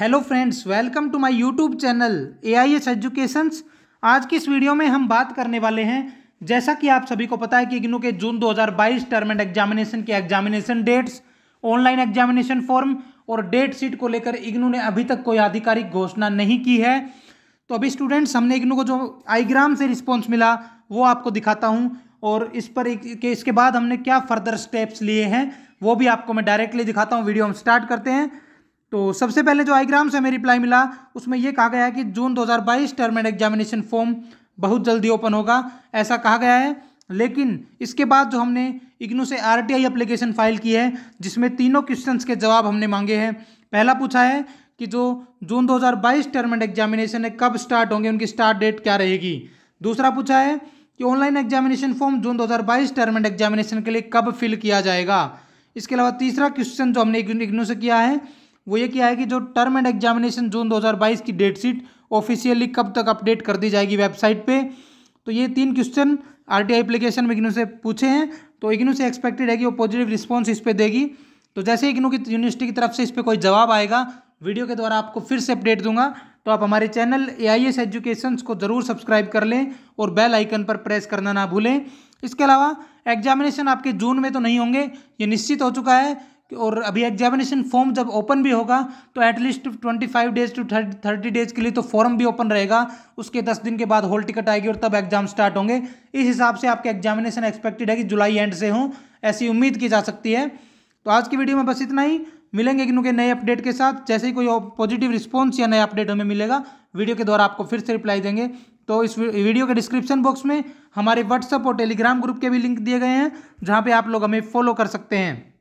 hello friends welcome to my YouTube channel A I S educations आज की इस video में हम बात करने वाले हैं जैसा कि आप सभी को पता है कि इग्नू के जून 2022 टर्म एंड एग्जामिनेशन के examination dates online examination form और डेट शीट को लेकर इग्नू ने अभी तक कोई आधिकारिक घोषणा नहीं की है तो अभी स्टूडेंट्स हमने इग्नू को जो आईग्राम से रिस्पॉन्स मिला वो आपको दिखाता हूँ और इस पर एक, इसके बाद हमने क्या फर्दर स्टेप्स लिए हैं वो भी आपको मैं डायरेक्टली दिखाता हूँ वीडियो हम स्टार्ट करते हैं तो सबसे पहले जो आईग्राम से हमें रिप्लाई मिला उसमें यह कहा गया है कि June 2022 term end examination form बहुत जल्दी ओपन होगा ऐसा कहा गया है लेकिन इसके बाद जो हमने इग्नू से R T I application file की है जिसमें तीनों क्वेश्चन के जवाब हमने मांगे हैं पहला पूछा है कि जो जून 2022 टर्म एंड एग्जामिनेशन है कब स्टार्ट होंगे उनकी स्टार्ट डेट क्या रहेगी दूसरा पूछा है कि online examination form June 2022 term end examination के लिए कब फिल किया जाएगा इसके अलावा तीसरा क्वेश्चन जो हमने इग्नू से किया है वो ये किया है कि जो टर्म एंड एग्जामिनेशन जून 2022 की डेट शीट ऑफिशियली कब तक अपडेट कर दी जाएगी वेबसाइट पे तो ये तीन क्वेश्चन आर टी एप्लीकेशन में इग्नू से पूछे हैं तो इग्नू से एक्सपेक्टेड है कि वो पॉजिटिव रिस्पॉन्स इस पर देगी तो जैसे इग्नू की यूनिवर्सिटी की तरफ से इस पर कोई जवाब आएगा वीडियो के द्वारा आपको फिर से अपडेट दूंगा तो आप हमारे channel A I S education को ज़रूर सब्सक्राइब कर लें और बेल आइकन पर प्रेस करना ना भूलें इसके अलावा एग्जामिनेशन आपके जून में तो नहीं होंगे ये निश्चित हो चुका है और अभी एग्जामिनेशन फॉर्म जब ओपन भी होगा तो at least twenty five days to thirty days के लिए तो फॉर्म भी ओपन रहेगा उसके दस दिन के बाद हॉल टिकट आएगी और तब एग्जाम स्टार्ट होंगे इस हिसाब से आपके एग्जामिनेशन एक्सपेक्टेड है कि जुलाई एंड से हों ऐसी उम्मीद की जा सकती है तो आज की वीडियो में बस इतना ही मिलेंगे क्योंकि के नए अपडेट के साथ जैसे ही कोई पॉजिटिव रिस्पॉन्स या नया अपडेट हमें मिलेगा वीडियो के द्वारा आपको फिर से रिप्लाई देंगे तो इस वीडियो के डिस्क्रिप्शन बॉक्स में हमारे व्हाट्सअप और टेलीग्राम ग्रुप के भी लिंक दिए गए हैं जहाँ पर आप लोग हमें फॉलो कर सकते हैं